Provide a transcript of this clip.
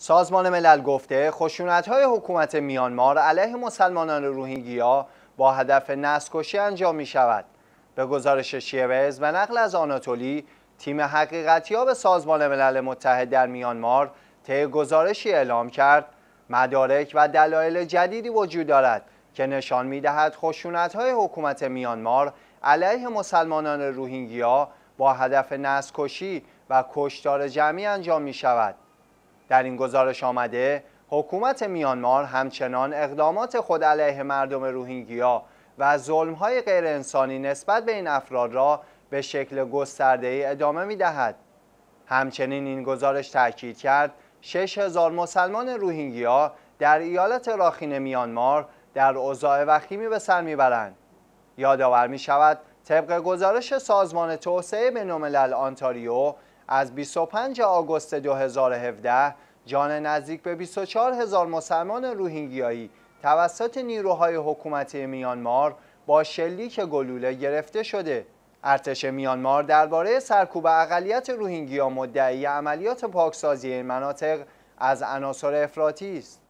سازمان ملل گفته خشونت های حکومت میانمار علیه مسلمانان روهینگیا با هدف نسکشی انجام می شود. به گزارش شیوز و نقل از آناتولی تیم به سازمان ملل متحد در میانمار طی گزارشی اعلام کرد مدارک و دلایل جدیدی وجود دارد که نشان میدهد خشونت های حکومت میانمار علیه مسلمانان روهینگیا با هدف نسکشی و کشتار جمعی انجام می شود. در این گزارش آمده حکومت میانمار همچنان اقدامات خود علیه مردم روهینگیا و ظلمهای غیر انسانی نسبت به این افراد را به شکل گسترده ای ادامه می دهد. همچنین این گزارش تاکید کرد 6000 مسلمان روهینگیا در ایالت راخین میانمار در اوضاع وخیمی به سر میبرند. یادآور می شود طبق گزارش سازمان توسعه بینالملل آنتاریو از 25 آگوست 2017 جان نزدیک به 24 هزار مسلمان روهینگیایی توسط نیروهای حکومتی میانمار با شلیک گلوله گرفته شده ارتش میانمار درباره سرکوب اقلیت روهینگیا مدعی عملیات پاکسازی این مناطق از عناصر افراطی است